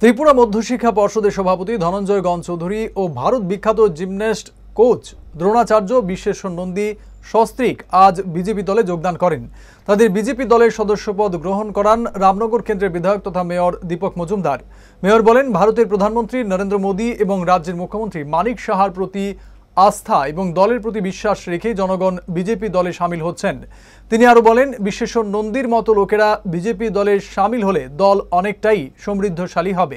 ত্রিপুরা মধ্যশিক্ষা পর্ষদের সভাপতি ধনঞ্জয় গণ চৌধুরী ও ভারত বিখ্যাত জিমন্যাস্ট কোচ দ্রোণাচার্য বিশ্বেশ্বর নন্দী সস্ত্রিক আজ বিজেপি দলে যোগদান করেন তাদের বিজেপি দলের সদস্যপদ গ্রহণ করান রামনগর কেন্দ্রের বিধায়ক তথা মেয়র দীপক মজুমদার মেয়র বলেন ভারতের প্রধানমন্ত্রী নরেন্দ্র মোদী এবং রাজ্যের মুখ্যমন্ত্রী মানিক সাহার প্রতি আস্থা এবং দলের প্রতি বিশ্বাস রেখে জনগণ বিজেপি দলে সামিল হচ্ছেন তিনি আরও বলেন বিশ্বেশ্বর নন্দীর মতো লোকেরা বিজেপি দলে সামিল হলে দল অনেকটাই সমৃদ্ধশালী হবে